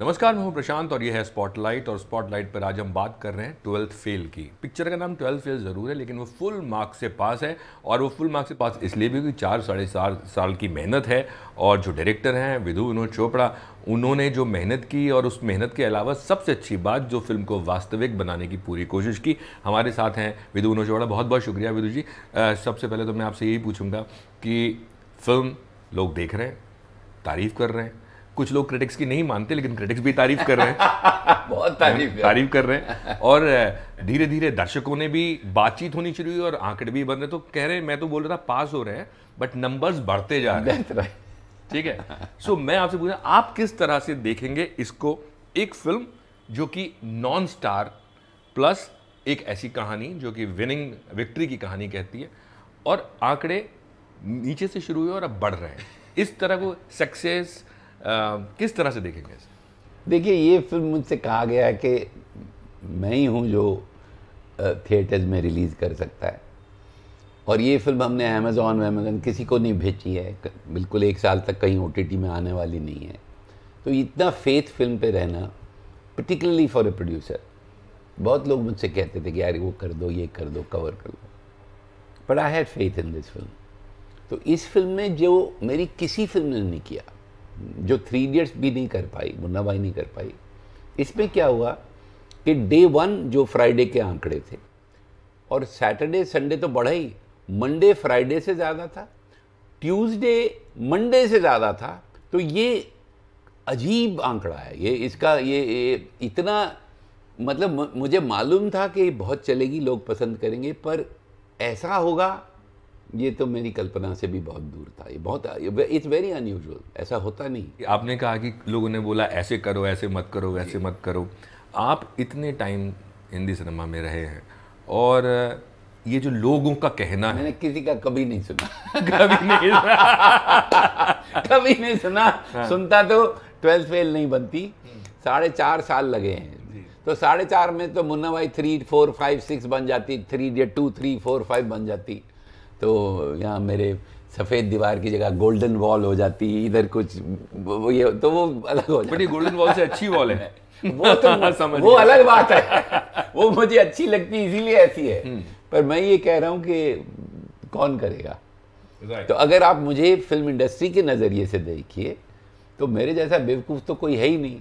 नमस्कार मैं हूं प्रशांत और यह है स्पॉटलाइट और स्पॉटलाइट पर आज हम बात कर रहे हैं ट्वेल्थ फेल की पिक्चर का नाम ट्वेल्थ फेल ज़रूर है लेकिन वो फुल मार्क्स से पास है और वो फुल मार्क्स से पास इसलिए भी क्योंकि चार साढ़े चार साल की मेहनत है और जो डायरेक्टर हैं विधु विनोद चोपड़ा उन्होंने जो मेहनत की और उस मेहनत के अलावा सबसे अच्छी बात जो फिल्म को वास्तविक बनाने की पूरी कोशिश की हमारे साथ हैं विधु विनोद चोपड़ा बहुत बहुत शुक्रिया विधु जी सबसे पहले तो मैं आपसे यही पूछूंगा कि फिल्म लोग देख रहे हैं तारीफ़ कर रहे हैं कुछ लोग क्रिटिक्स की नहीं मानते लेकिन क्रिटिक्स भी तारीफ कर रहे हैं बहुत तारीफ तारीफ कर रहे हैं और धीरे धीरे दर्शकों ने भी बातचीत होनी शुरू हुई और आंकड़े भी बन रहे तो कह रहे हैं मैं तो बोल रहा था पास हो रहे हैं बट नंबर्स बढ़ते जा रहे हैं ठीक है सो so, मैं आपसे पूछा आप किस तरह से देखेंगे इसको एक फिल्म जो कि नॉन स्टार प्लस एक ऐसी कहानी जो कि विनिंग विक्ट्री की कहानी कहती है और आंकड़े नीचे से शुरू हुए और अब बढ़ रहे हैं इस तरह को सक्सेस किस तरह से देखेंगे देखिए ये फिल्म मुझसे कहा गया है कि मैं ही हूँ जो थिएटर्स में रिलीज़ कर सकता है और ये फिल्म हमने अमेज़ोन वेमेजन किसी को नहीं भेजी है बिल्कुल एक साल तक कहीं ओ में आने वाली नहीं है तो इतना फेथ फिल्म पे रहना पर्टिकुलरली फॉर ए प्रोड्यूसर बहुत लोग मुझसे कहते थे कि यार वो कर दो ये कर दो कवर कर दो but I had faith in this film तो इस फिल्म में जो मेरी किसी फिल्म ने नहीं किया जो थ्री इडियट्स भी नहीं कर पाई मुन्ना भाई नहीं कर पाई इसमें क्या हुआ कि डे वन जो फ्राइडे के आंकड़े थे और सैटरडे संडे तो बढ़ा ही मंडे फ्राइडे से ज़्यादा था ट्यूसडे मंडे से ज़्यादा था तो ये अजीब आंकड़ा है ये इसका ये, ये इतना मतलब मुझे मालूम था कि बहुत चलेगी लोग पसंद करेंगे पर ऐसा होगा ये तो मेरी कल्पना से भी बहुत दूर था ये बहुत इट्स वेरी अनयूजल ऐसा होता नहीं आपने कहा कि लोगों ने बोला ऐसे करो ऐसे मत करो वैसे मत करो आप इतने टाइम हिंदी सिनेमा में रहे हैं और ये जो लोगों का कहना मैंने है किसी का कभी नहीं सुना कभी नहीं सुना कभी नहीं सुना हाँ। सुनता तो ट्वेल्थ फेल नहीं बनती हम्म। साढ़े चार साल लगे हैं तो साढ़े चार में तो मुन्ना भाई थ्री फोर फाइव सिक्स बन जाती three day two three four five बन जाती तो यहाँ मेरे सफ़ेद दीवार की जगह गोल्डन वॉल हो जाती इधर कुछ वो ये तो वो अलग हो जाती गोल्डन वॉल से अच्छी वॉल है वो तो समझ वो अलग बात है वो मुझे अच्छी लगती इसीलिए ऐसी है हम्म। पर मैं ये कह रहा हूँ कि कौन करेगा तो अगर आप मुझे फिल्म इंडस्ट्री के नज़रिए से देखिए तो मेरे जैसा बेवकूफ़ तो कोई है ही नहीं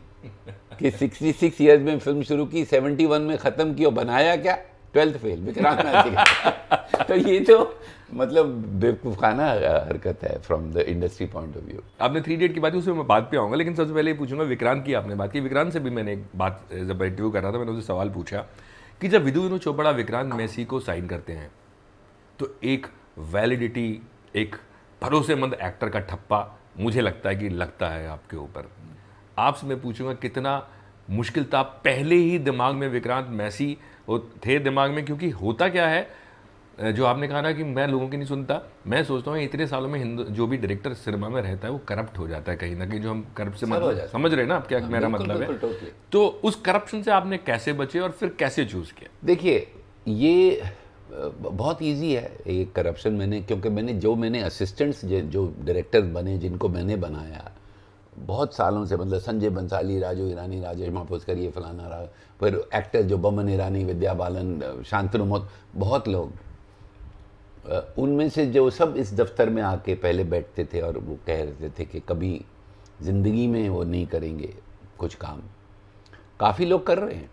कि 66 सिक्स ईयर्स में फिल्म शुरू की 71 में ख़त्म की और बनाया क्या ट्वेल्थ फेल विक्रांत तो ये तो मतलब बेवकूफ़ाना हरकत है from the industry point of view आपने थ्री डेट की बात की उसमें मैं बात पे आऊँगा लेकिन सबसे पहले पूछूंगा विक्रांत की आपने बात की विक्रांत से भी मैंने एक बात जब इंटरव्यू कर रहा था मैंने उसे सवाल पूछा कि जब विधु विनोद चोपड़ा विक्रांत मेसी को साइन करते हैं तो एक वैलिडिटी एक भरोसेमंद एक्टर का ठप्पा मुझे लगता है कि लगता है आपके ऊपर आपसे मैं पूछूंगा कितना मुश्किल था पहले ही दिमाग में विक्रांत मैसी थे दिमाग में क्योंकि होता क्या है जो आपने कहा ना कि मैं लोगों की नहीं सुनता मैं सोचता हूँ इतने सालों में हिंदू जो भी डायरेक्टर सिनेमा में रहता है वो करप्ट हो जाता है कहीं ना कहीं जो हम करप्ट से मतलब समझ रहे हैं ना आप क्या हाँ, मेरा मतलब है तो उस करप्शन से आपने कैसे बचे और फिर कैसे चूज़ किया देखिए ये बहुत इजी है ये करप्शन मैंने क्योंकि मैंने जो मैंने असिस्टेंट्स जो डायरेक्टर बने जिनको मैंने बनाया बहुत सालों से मतलब संजय बंसाली राजू ईरानी राजेश माफोजकर ये फलाना रहा फिर एक्टर जो बमन ईरानी विद्या बालन शांतनुमोद बहुत लोग उनमें से जो सब इस दफ्तर में आके पहले बैठते थे और वो कह रहे थे कि कभी ज़िंदगी में वो नहीं करेंगे कुछ काम काफ़ी लोग कर रहे हैं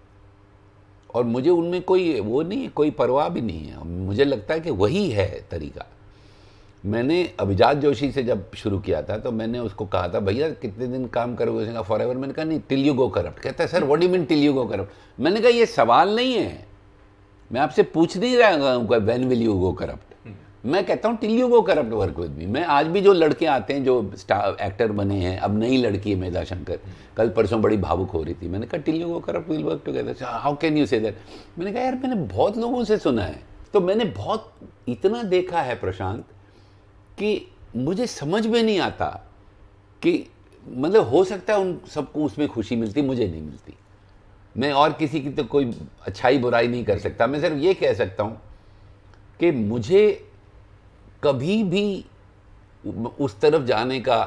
और मुझे उनमें कोई वो नहीं कोई परवाह भी नहीं है मुझे लगता है कि वही है तरीका मैंने अभिजात जोशी से जब शुरू किया था तो मैंने उसको कहा था भैया कितने दिन काम करोगे उसने कहा फॉर एवर मैंने कहा नहीं टिल यू गो करप्ट कहता है sir what you mean till you go corrupt मैंने कहा ये सवाल नहीं है मैं आपसे पूछ नहीं रहा हूँ when will you go corrupt मैं कहता हूँ till you go corrupt work with me मैं आज भी जो लड़के आते हैं जो स्टार एक्टर बने हैं अब नई लड़की है मेधा शंकर कल परसों बड़ी भावुक हो रही थी मैंने कहा till you go corrupt will work together how can you say that मैंने कहा यार मैंने बहुत लोगों से सुना है तो मैंने बहुत इतना देखा है प्रशांत कि मुझे समझ में नहीं आता कि मतलब हो सकता है उन सबको उसमें खुशी मिलती मुझे नहीं मिलती मैं और किसी की तो कोई अच्छाई बुराई नहीं कर सकता मैं सिर्फ ये कह सकता हूँ कि मुझे कभी भी उस तरफ जाने का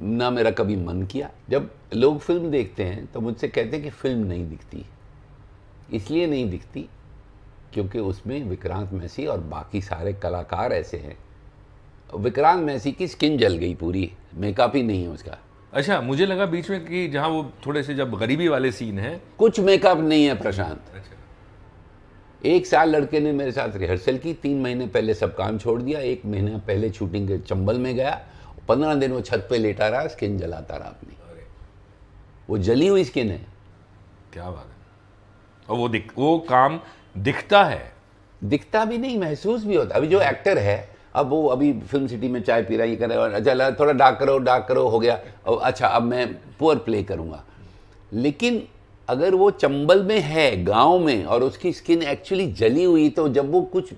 ना मेरा कभी मन किया जब लोग फिल्म देखते हैं तो मुझसे कहते हैं कि फिल्म नहीं दिखती इसलिए नहीं दिखती क्योंकि उसमें विक्रांत मैसी और बाकी सारे कलाकार ऐसे हैं विक्रांत मैसी की स्किन जल गई पूरी मेकअप ही नहीं है उसका अच्छा मुझे लगा बीच में कि जहाँ वो थोड़े से जब गरीबी वाले सीन है कुछ मेकअप नहीं है प्रशांत अच्छा एक साल लड़के ने मेरे साथ रिहर्सल की तीन महीने पहले सब काम छोड़ दिया एक महीना पहले शूटिंग के चंबल में गया पंद्रह दिन वो छत पे लेटा रहा स्किन जलाता रहा अपनी वो जली हुई स्किन है क्या बात है और वो दिख वो काम दिखता है दिखता भी नहीं महसूस भी होता अभी जो एक्टर है अब वो अभी फिल्म सिटी में चाय पी रहा ये कर रहा है अच्छा थोड़ा डाक करो डाक करो हो गया अच्छा अब मैं पुअर प्ले करूँगा लेकिन अगर वो चंबल में है गांव में और उसकी स्किन एक्चुअली जली हुई तो जब वो कुछ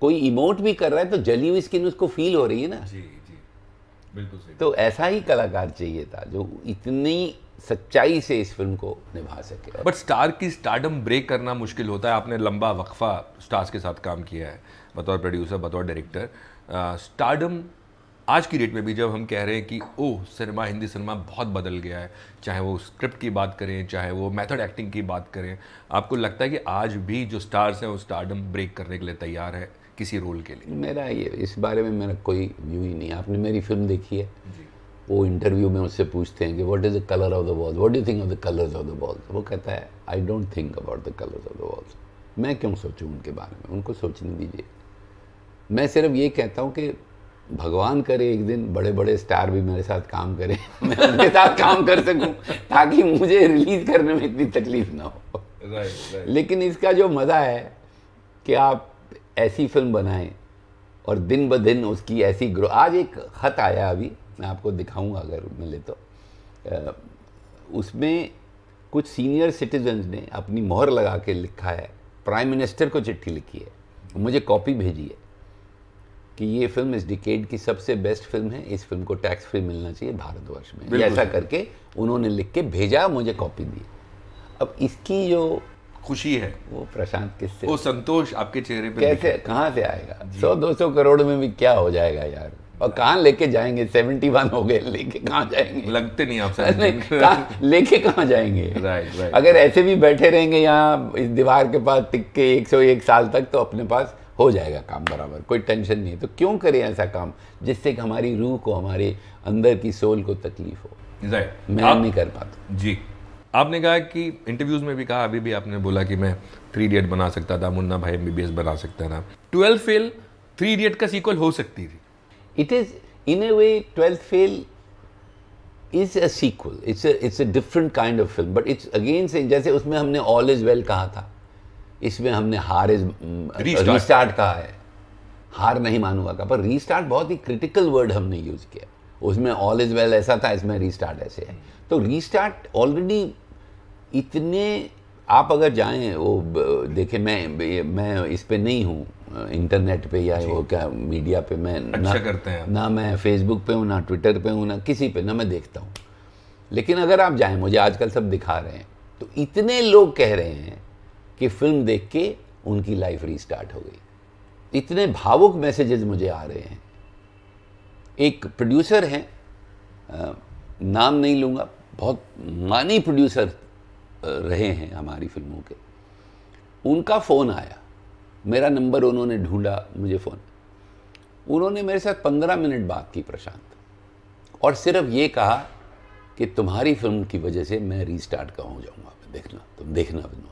कोई इमोट भी कर रहा है तो जली हुई स्किन उसको फील हो रही है ना जी जी बिल्कुल तो ऐसा ही कलाकार चाहिए था जो इतनी सच्चाई से इस फिल्म को निभा सके बट स्टार की स्टार्डम ब्रेक करना मुश्किल होता है आपने लंबा वक्फा स्टार्स के साथ काम किया है बतौर प्रोड्यूसर बतौर डायरेक्टर स्टार्डम आज की डेट में भी जब हम कह रहे हैं कि ओ सिनेमा हिंदी सिनेमा बहुत बदल गया है चाहे वो स्क्रिप्ट की बात करें चाहे वो मेथड एक्टिंग की बात करें आपको लगता है कि आज भी जो स्टार्स हैं वो स्टारडम ब्रेक करने के लिए तैयार है किसी रोल के लिए मेरा ये इस बारे में मेरा कोई व्यू ही नहीं आपने मेरी फिल्म देखी है वो इंटरव्यू में उससे पूछते हैं कि what is the colour of the walls what do think of the colours of the walls वो कहता है I don't think about the colours of the walls मैं क्यों सोचूं उनके बारे में उनको सोचने दीजिए मैं सिर्फ ये कहता हूँ कि भगवान करे एक दिन बड़े बड़े स्टार भी मेरे साथ काम करें मैं उनके साथ काम कर सकूं ताकि मुझे रिलीज करने में इतनी तकलीफ ना हो right, right. लेकिन इसका जो मज़ा है कि आप ऐसी फिल्म बनाएं और दिन ब दिन उसकी ऐसी ग्रो आज एक ख़त आया अभी मैं आपको दिखाऊंगा अगर मिले तो उसमें कुछ सीनियर सिटीजन्स ने अपनी मोहर लगा के लिखा है प्राइम मिनिस्टर को चिट्ठी लिखी है मुझे कॉपी भेजी है कि ये फिल्म इस डिकेड की सबसे बेस्ट फिल्म है इस फिल्म को टैक्स फ्री मिलना चाहिए भारतवर्ष में ऐसा करके उन्होंने लिख के भेजा मुझे कॉपी दी अब इसकी जो खुशी है वो प्रशांत किससे वो संतोष आपके चेहरे पे कैसे कहाँ से आएगा सौ दो सौ करोड़ में भी क्या हो जाएगा यार और कहाँ लेके जाएंगे सेवेंटी वन हो गए लेके कहाँ जाएंगे लगते नहीं आप सर लेके कहाँ जाएंगे राइट राइट अगर ऐसे भी बैठे रहेंगे यहाँ इस दीवार के पास टिक के एक सौ एक साल तक तो अपने पास हो जाएगा काम बराबर कोई टेंशन नहीं है तो क्यों करें ऐसा काम जिससे कि हमारी रूह को हमारे अंदर की सोल को तकलीफ हो मैं आप, नहीं कर पाता जी आपने कहा कि इंटरव्यूज़ में भी कहा अभी भी आपने बोला कि मैं थ्री इडियट बना सकता था मुन्ना भाई एम बना सकता था ट्वेल्थ फेल थ्री इडियट का सीक्वल हो सकती थी it is in a way twelfth fail is a sequel it's it's a different kind of film but it's again से जैसे उसमें हमने ऑल इज़ वेल कहा था इसमें हमने हार इज रीस्टार्ट कहा है हार नहीं मानूंगा का पर रीस्टार्ट बहुत ही क्रिटिकल वर्ड हमने यूज़ किया उसमें ऑल इज़ वेल ऐसा था इसमें रीस्टार्ट ऐसे है तो रीस्टार्ट ऑलरेडी इतने आप अगर जाएं वो देखें मैं मैं इस पर नहीं हूँ इंटरनेट पे या वो क्या मीडिया पे मैं अच्छा ना करते हैं ना मैं फेसबुक पे हूँ ना ट्विटर पे हूँ ना किसी पे ना मैं देखता हूँ लेकिन अगर आप जाएं मुझे आजकल सब दिखा रहे हैं तो इतने लोग कह रहे हैं कि फिल्म देख के उनकी लाइफ रीस्टार्ट हो गई इतने भावुक मैसेजेस मुझे आ रहे हैं एक प्रोड्यूसर हैं नाम नहीं लूँगा बहुत मानी प्रोड्यूसर रहे हैं हमारी फिल्मों के उनका फ़ोन आया मेरा नंबर उन्होंने ढूंढा मुझे फ़ोन उन्होंने मेरे साथ पंद्रह मिनट बात की प्रशांत और सिर्फ ये कहा कि तुम्हारी फिल्म की वजह से मैं रीस्टार्ट का हो जाऊँगा देखना तुम देखना बनो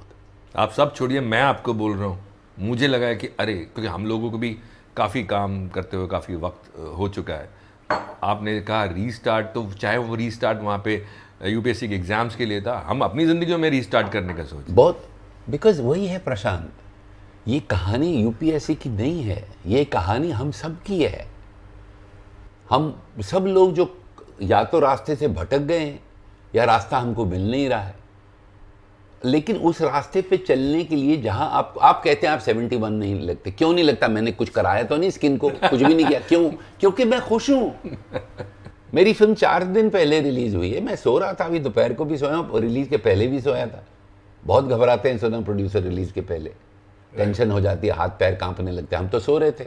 आप सब छोड़िए मैं आपको बोल रहा हूँ मुझे लगा है कि अरे क्योंकि हम लोगों को भी काफ़ी काम करते हुए काफ़ी वक्त हो चुका है आपने कहा रीस्टार्ट तो चाहे वो रीस्टार्ट वहाँ पे यूपीएससी के एग्ज़ाम्स के लिए था हम अपनी ज़िंदगी में रीस्टार्ट करने का सोच बहुत बिकॉज वही है प्रशांत ये कहानी यूपीएससी की नहीं है ये कहानी हम सब की है हम सब लोग जो या तो रास्ते से भटक गए हैं या रास्ता हमको मिल नहीं रहा है लेकिन उस रास्ते पे चलने के लिए जहाँ आप आप कहते हैं आप सेवेंटी वन नहीं लगते क्यों नहीं लगता मैंने कुछ कराया तो नहीं स्किन को कुछ भी नहीं किया क्यों क्योंकि मैं खुश हूँ मेरी फिल्म चार दिन पहले रिलीज़ हुई है मैं सो रहा था अभी दोपहर को भी सोया और रिलीज़ के पहले भी सोया था बहुत घबराते हैं सोना प्रोड्यूसर रिलीज़ के पहले टेंशन हो जाती है हाथ पैर कांपने लगते हैं हम तो सो रहे थे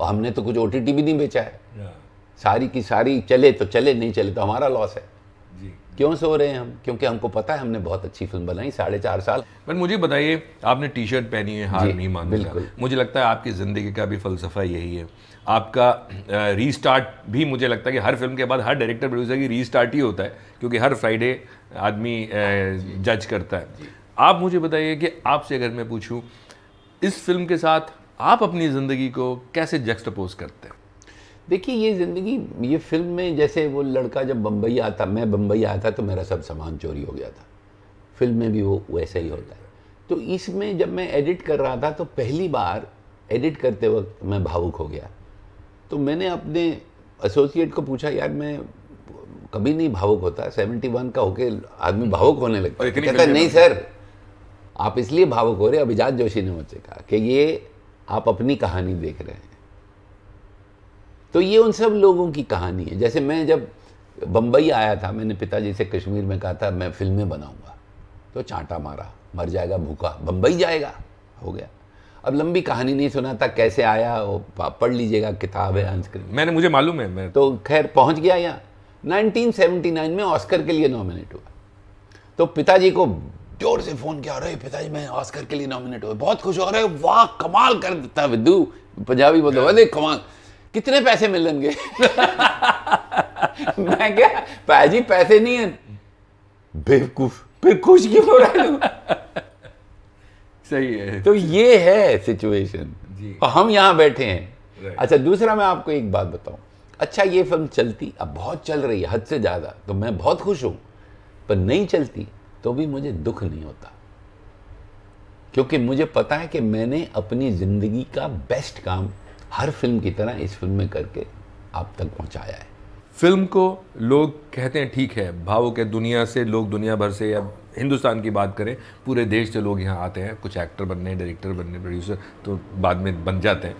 और हमने तो कुछ ओ भी नहीं बेचा है सारी की सारी चले तो चले नहीं चले तो हमारा लॉस है क्यों सो रहे हैं हम क्योंकि हमको पता है हमने बहुत अच्छी फिल्म बनाई साढ़े चार साल बट मुझे बताइए आपने टी शर्ट पहनी है हार नहीं मान बिल्कुल मुझे लगता है आपकी ज़िंदगी का भी फलसफा यही है आपका रीस्टार्ट भी मुझे लगता है कि हर फिल्म के बाद हर डायरेक्टर प्रोड्यूसर की रीस्टार्ट ही होता है क्योंकि हर फ्राइडे आदमी जज करता है आप मुझे बताइए कि आपसे अगर मैं पूछूं इस फिल्म के साथ आप अपनी ज़िंदगी को कैसे जक्सटपोज करते हैं देखिए ये ज़िंदगी ये फिल्म में जैसे वो लड़का जब बम्बई आता मैं बम्बई आता तो मेरा सब सामान चोरी हो गया था फिल्म में भी वो वैसा ही होता है तो इसमें जब मैं एडिट कर रहा था तो पहली बार एडिट करते वक्त मैं भावुक हो गया तो मैंने अपने एसोसिएट को पूछा यार मैं कभी नहीं भावुक होता सेवेंटी वन का होके आदमी भावुक होने लगता कहता नहीं सर आप इसलिए भावुक हो रहे अभिजात जोशी ने मुझसे कहा कि ये आप अपनी कहानी देख रहे हैं तो ये उन सब लोगों की कहानी है जैसे मैं जब बम्बई आया था मैंने पिताजी से कश्मीर में कहा था मैं फिल्में बनाऊंगा तो चांटा मारा मर जाएगा भूखा बम्बई जाएगा हो गया अब लंबी कहानी नहीं सुना था कैसे आया वो पढ़ लीजिएगा किताब है आंसक्रीन मैंने मुझे मालूम है मैं तो खैर पहुंच गया यहाँ 1979 में ऑस्कर के लिए नॉमिनेट हुआ तो पिताजी को जोर से फोन किया अरे पिताजी मैं ऑस्कर के लिए नॉमिनेट हुआ बहुत खुश हो रहे वाह कमाल कर देता विद्यू पंजाबी बोलते कमाल कितने पैसे मिलेंगे मैं क्या भाजी पैसे नहीं है बेवकूफ फिर खुश क्यों हो रहा है सही है तो ये है सिचुएशन और हम यहां बैठे हैं अच्छा दूसरा मैं आपको एक बात बताऊं अच्छा ये फिल्म चलती अब बहुत चल रही है हद से ज़्यादा तो मैं बहुत खुश हूं पर नहीं चलती तो भी मुझे दुख नहीं होता क्योंकि मुझे पता है कि मैंने अपनी ज़िंदगी का बेस्ट काम हर फिल्म की तरह इस फिल्म में करके आप तक पहुंचाया है फिल्म को लोग कहते हैं ठीक है भावुक के दुनिया से लोग दुनिया भर से या हिंदुस्तान की बात करें पूरे देश से लोग यहाँ आते हैं कुछ एक्टर बनने डायरेक्टर बनने प्रोड्यूसर तो बाद में बन जाते हैं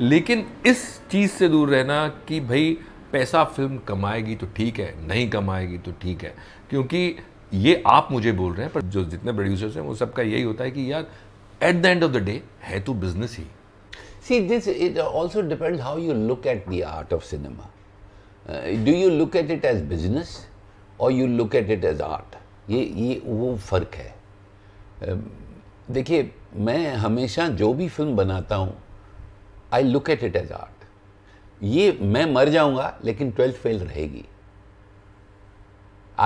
लेकिन इस चीज़ से दूर रहना कि भाई पैसा फिल्म कमाएगी तो ठीक है नहीं कमाएगी तो ठीक है क्योंकि ये आप मुझे बोल रहे हैं पर जो जितने प्रोड्यूसर्स हैं वो सबका यही होता है कि यार at the end of the day है तो बिजनेस ही See, this it also depends how you look at the art of cinema. Uh, do you look at it as business or you look at it as art? ye ye wo fark hai dekhiye main hamesha jo bhi film banata hu i look at it as art art ये मैं मर जाऊँगा लेकिन twelfth fail रहेगी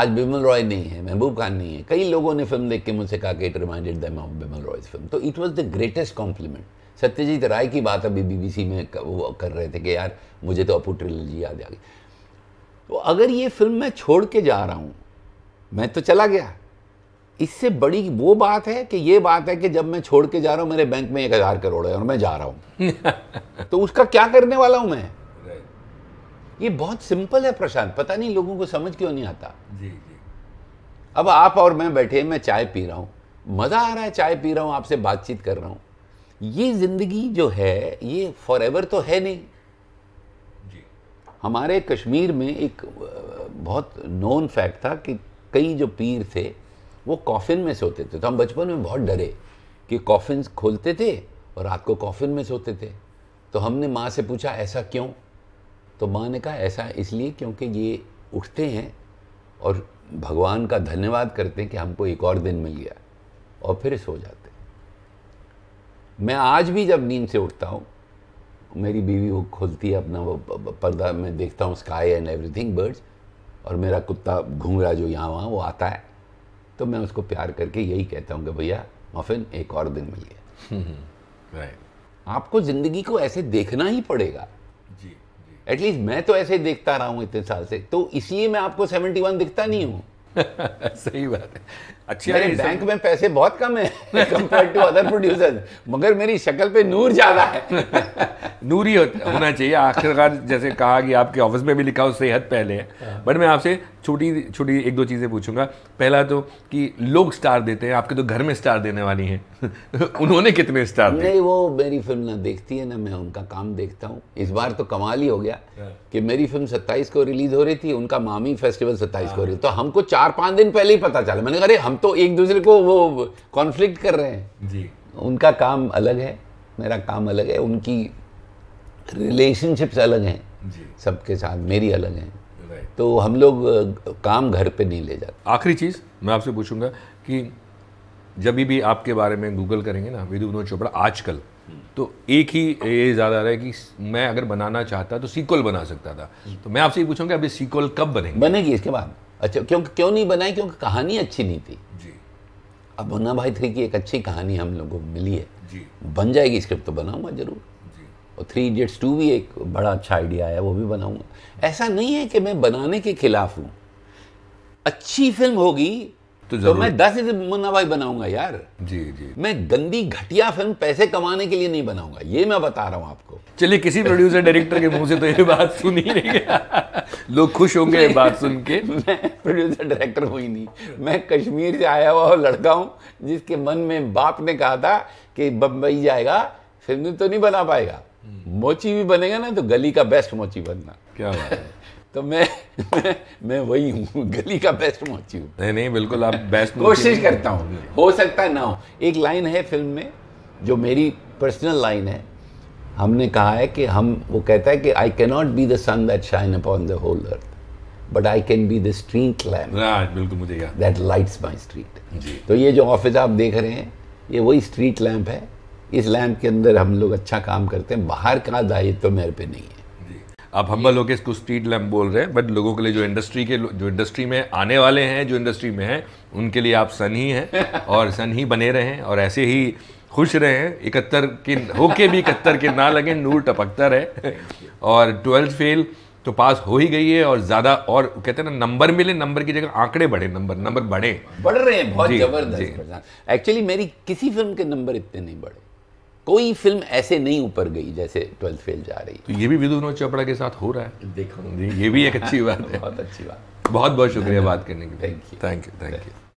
आज बिमल रॉय नहीं है महबूब खान नहीं है कई लोगों ने फिल्म देख के मुझसे कहा कि it reminded them of Bimal Roy's film तो it was the greatest compliment Satyajit Ray की बात अभी बीबीसी में वो कर रहे थे कि यार मुझे तो अपू ट्रिलजी याद आ गई तो अगर ये फिल्म मैं छोड़ के जा रहा हूँ मैं तो चला गया इससे बड़ी वो बात है कि ये बात है कि जब मैं छोड़ के जा रहा हूँ मेरे बैंक में एक हज़ार करोड़ है और मैं जा रहा हूँ तो उसका क्या करने वाला हूँ मैं ये बहुत सिंपल है प्रशांत पता नहीं लोगों को समझ क्यों नहीं आता जी जी अब आप और मैं बैठे मैं चाय पी रहा हूँ मज़ा आ रहा है चाय पी रहा हूँ आपसे बातचीत कर रहा हूँ ये ज़िंदगी जो है ये फॉर एवर तो है नहीं जी हमारे कश्मीर में एक बहुत नोन फैक्ट था कि कई जो पीर थे वो कॉफिन में सोते थे तो हम बचपन में बहुत डरे कि कॉफिन खोलते थे और रात को कॉफिन में सोते थे तो हमने माँ से पूछा ऐसा क्यों तो माँ ने कहा ऐसा इसलिए क्योंकि ये उठते हैं और भगवान का धन्यवाद करते हैं कि हमको एक और दिन मिल गया और फिर सो जाते मैं आज भी जब नींद से उठता हूँ मेरी बीवी वो खोलती है अपना वो पर्दा मैं देखता हूँ स्काई एंड एवरीथिंग बर्ड्स और मेरा कुत्ता घूम रहा जो यहाँ वहाँ वो आता है तो मैं उसको प्यार करके यही कहता हूँ कि भैया मफिन एक और दिन मिल गया हम्म, हम्म, आपको ज़िंदगी को ऐसे देखना ही पड़ेगा जी एटलीस्ट मैं तो ऐसे देखता रहा हूँ इतने साल से तो इसलिए मैं आपको सेवेंटी वन दिखता नहीं हूँ सही बात है अच्छी मेरे बैंक में पैसे बहुत कम है कंपेयर टू अदर प्रोड्यूसर मगर मेरी शक्ल पे नूर ज़्यादा है नूर ही होना चाहिए आखिरकार जैसे कहा कि आपके ऑफिस में भी लिखा हो सेहत पहले है हाँ। बट मैं आपसे छोटी छोटी एक दो चीज़ें पूछूंगा पहला तो कि लोग स्टार देते हैं आपके तो घर में स्टार देने वाली हैं उन्होंने कितने स्टार नहीं वो मेरी फिल्म ना देखती है ना मैं उनका काम देखता हूँ इस बार तो कमाल ही हो गया हाँ। कि मेरी फिल्म 27 को रिलीज हो रही थी उनका मामी फेस्टिवल 27 को हो हाँ। रही तो हमको चार पांच दिन पहले ही पता चला मैंने अरे हम हम तो एक दूसरे को वो कॉन्फ्लिक्ट कर रहे हैं जी उनका काम अलग है मेरा काम अलग है उनकी रिलेशनशिप्स अलग हैं सबके साथ मेरी अलग हैं तो हम लोग काम घर पे नहीं ले जाते आखिरी चीज़ मैं आपसे पूछूंगा कि जब भी आपके बारे में गूगल करेंगे ना विधु विनोद चोपड़ा आजकल तो एक ही ये ज़्यादा रहा है कि मैं अगर बनाना चाहता तो सीक्वल बना सकता था तो मैं आपसे ये पूछूंगा अभी सीक्वल कब बनेगी बनेगी इसके बाद अच्छा क्यों क्यों नहीं बनाई क्योंकि कहानी अच्छी नहीं थी जी अब मुन्ना भाई थ्री की एक अच्छी कहानी हम लोगों को मिली है जी बन जाएगी स्क्रिप्ट तो बनाऊंगा जरूर और थ्री इडियट्स टू भी एक बड़ा अच्छा आइडिया है वो भी बनाऊंगा ऐसा नहीं है कि मैं बनाने के खिलाफ हूँ अच्छी फिल्म होगी तो, तो मैं दस मुन्ना भाई बनाऊंगा यार जी जी मैं गंदी घटिया फिल्म पैसे कमाने के लिए नहीं बनाऊंगा ये मैं बता रहा हूँ आपको चलिए किसी प्रोड्यूसर डायरेक्टर के मुंह से तो ये बात सुनी नहीं लोग खुश होंगे ये बात सुन के मैं प्रोड्यूसर डायरेक्टर हुई नहीं मैं कश्मीर से आया हुआ लड़का हूँ जिसके मन में बाप ने कहा था कि बम्बई जाएगा फिल्म तो नहीं बना पाएगा हम्म। मोची भी बनेगा ना तो गली का बेस्ट मोची बनना क्या बात है तो मैं मैं, मैं वही हूँ गली का बेस्ट मोची हूँ नहीं नहीं बिल्कुल आप बेस्ट कोशिश करता हूँ हो सकता है ना हो एक लाइन है फिल्म में जो मेरी पर्सनल लाइन है हमने कहा है कि हम वो कहता है कि I cannot be the sun that shine upon the whole earth but I can be the street lamp बिल्कुल मुझे दैट लाइट्स माई स्ट्रीट तो ये जो ऑफिस आप देख रहे हैं ये वही स्ट्रीट लैम्प है इस लैम्प के अंदर हम लोग अच्छा काम करते हैं बाहर का दायित्व तो मेरे पे नहीं है आप हम्बल होकर इसको स्ट्रीट लैम्प बोल रहे हैं बट लोगों के लिए जो इंडस्ट्री के जो इंडस्ट्री में आने वाले हैं जो इंडस्ट्री में हैं उनके लिए आप सन ही हैं और सन ही बने रहें और ऐसे ही खुश रहे हैं इकहत्तर के होके भी इकहत्तर के ना लगें नूर टपकता रहे और ट्वेल्थ फेल तो पास हो ही गई है और ज्यादा और कहते हैं ना नंबर मिले नंबर की जगह आंकड़े बढ़े नंबर नंबर बढ़े बढ़ रहे हैं बहुत जबरदस्त एक्चुअली मेरी किसी फिल्म के नंबर इतने नहीं बढ़े कोई फिल्म ऐसे नहीं ऊपर गई जैसे ट्वेल्थ फेल जा रही तो ये भी विदु विनोद चोपड़ा के साथ हो रहा है देखो ये भी एक अच्छी बात है बहुत अच्छी बात बहुत बहुत शुक्रिया बात करने के लिए thank you thank you thank you